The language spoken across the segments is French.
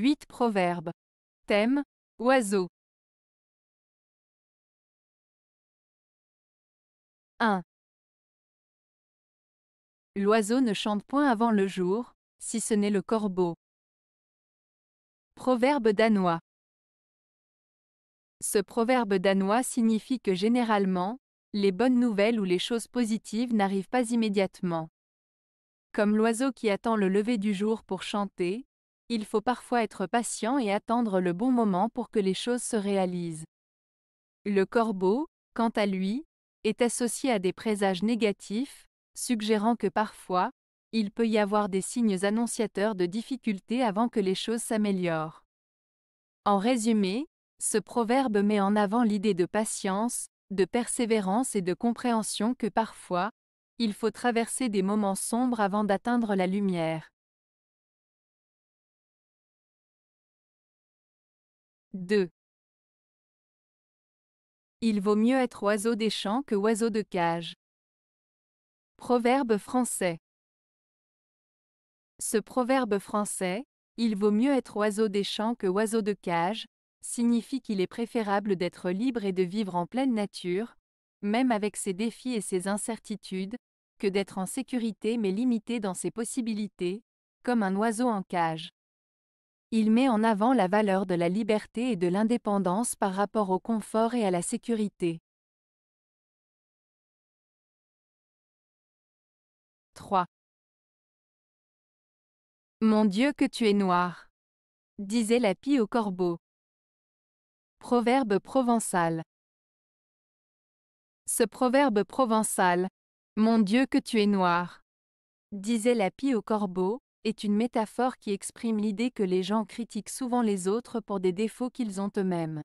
8 Proverbes. Thème oiseau. 1. L'oiseau ne chante point avant le jour, si ce n'est le corbeau. Proverbe danois. Ce proverbe danois signifie que généralement, les bonnes nouvelles ou les choses positives n'arrivent pas immédiatement. Comme l'oiseau qui attend le lever du jour pour chanter, il faut parfois être patient et attendre le bon moment pour que les choses se réalisent. Le corbeau, quant à lui, est associé à des présages négatifs, suggérant que parfois, il peut y avoir des signes annonciateurs de difficultés avant que les choses s'améliorent. En résumé, ce proverbe met en avant l'idée de patience, de persévérance et de compréhension que parfois, il faut traverser des moments sombres avant d'atteindre la lumière. 2. Il vaut mieux être oiseau des champs que oiseau de cage. Proverbe français. Ce proverbe français, il vaut mieux être oiseau des champs que oiseau de cage, signifie qu'il est préférable d'être libre et de vivre en pleine nature, même avec ses défis et ses incertitudes, que d'être en sécurité mais limité dans ses possibilités, comme un oiseau en cage. Il met en avant la valeur de la liberté et de l'indépendance par rapport au confort et à la sécurité. 3. Mon Dieu que tu es noir disait la pie au corbeau. Proverbe provençal. Ce proverbe provençal, Mon Dieu que tu es noir disait la pie au corbeau, est une métaphore qui exprime l'idée que les gens critiquent souvent les autres pour des défauts qu'ils ont eux-mêmes.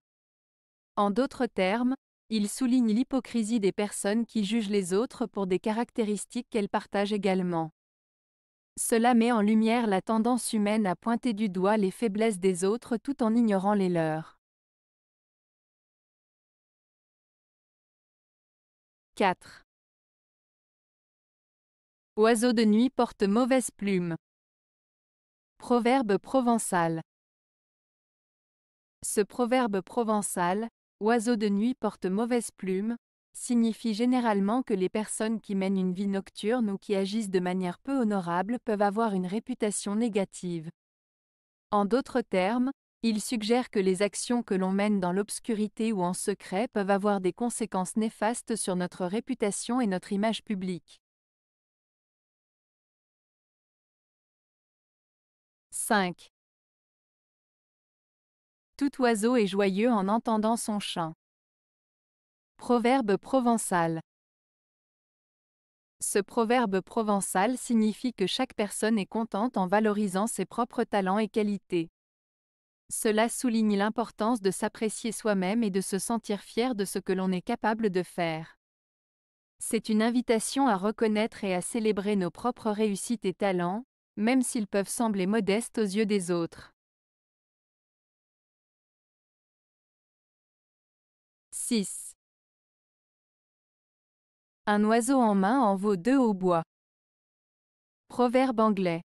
En d'autres termes, il souligne l'hypocrisie des personnes qui jugent les autres pour des caractéristiques qu'elles partagent également. Cela met en lumière la tendance humaine à pointer du doigt les faiblesses des autres tout en ignorant les leurs. 4. Oiseau de nuit porte mauvaise plume. Proverbe provençal. Ce proverbe provençal, oiseau de nuit porte mauvaise plume, signifie généralement que les personnes qui mènent une vie nocturne ou qui agissent de manière peu honorable peuvent avoir une réputation négative. En d'autres termes, il suggère que les actions que l'on mène dans l'obscurité ou en secret peuvent avoir des conséquences néfastes sur notre réputation et notre image publique. 5. Tout oiseau est joyeux en entendant son chant. Proverbe provençal. Ce proverbe provençal signifie que chaque personne est contente en valorisant ses propres talents et qualités. Cela souligne l'importance de s'apprécier soi-même et de se sentir fier de ce que l'on est capable de faire. C'est une invitation à reconnaître et à célébrer nos propres réussites et talents, même s'ils peuvent sembler modestes aux yeux des autres. 6. Un oiseau en main en vaut deux au bois. Proverbe anglais.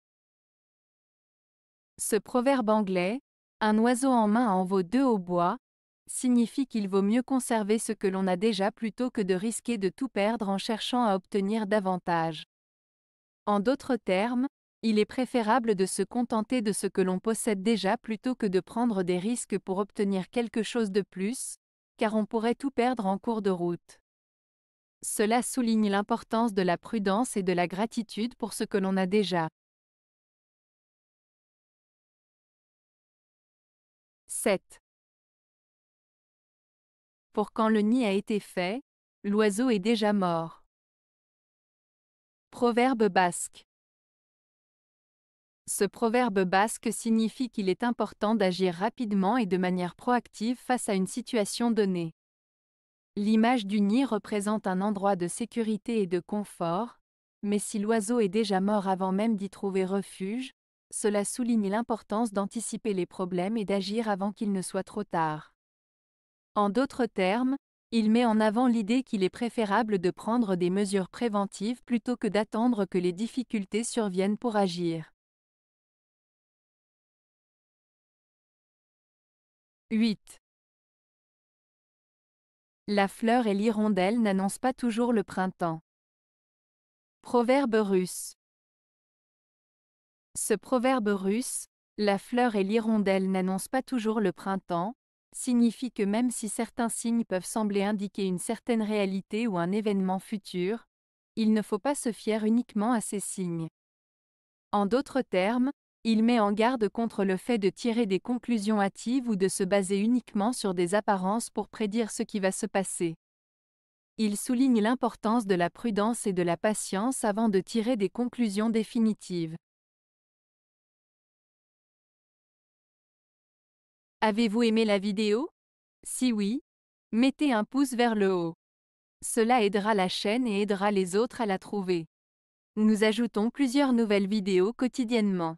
Ce proverbe anglais, un oiseau en main en vaut deux au bois, signifie qu'il vaut mieux conserver ce que l'on a déjà plutôt que de risquer de tout perdre en cherchant à obtenir davantage. En d'autres termes, il est préférable de se contenter de ce que l'on possède déjà plutôt que de prendre des risques pour obtenir quelque chose de plus, car on pourrait tout perdre en cours de route. Cela souligne l'importance de la prudence et de la gratitude pour ce que l'on a déjà. 7. Pour quand le nid a été fait, l'oiseau est déjà mort. Proverbe basque. Ce proverbe basque signifie qu'il est important d'agir rapidement et de manière proactive face à une situation donnée. L'image du nid représente un endroit de sécurité et de confort, mais si l'oiseau est déjà mort avant même d'y trouver refuge, cela souligne l'importance d'anticiper les problèmes et d'agir avant qu'il ne soit trop tard. En d'autres termes, il met en avant l'idée qu'il est préférable de prendre des mesures préventives plutôt que d'attendre que les difficultés surviennent pour agir. 8. La fleur et l'hirondelle n'annoncent pas toujours le printemps. Proverbe russe. Ce proverbe russe, la fleur et l'hirondelle n'annoncent pas toujours le printemps, signifie que même si certains signes peuvent sembler indiquer une certaine réalité ou un événement futur, il ne faut pas se fier uniquement à ces signes. En d'autres termes, il met en garde contre le fait de tirer des conclusions hâtives ou de se baser uniquement sur des apparences pour prédire ce qui va se passer. Il souligne l'importance de la prudence et de la patience avant de tirer des conclusions définitives. Avez-vous aimé la vidéo Si oui, mettez un pouce vers le haut. Cela aidera la chaîne et aidera les autres à la trouver. Nous ajoutons plusieurs nouvelles vidéos quotidiennement.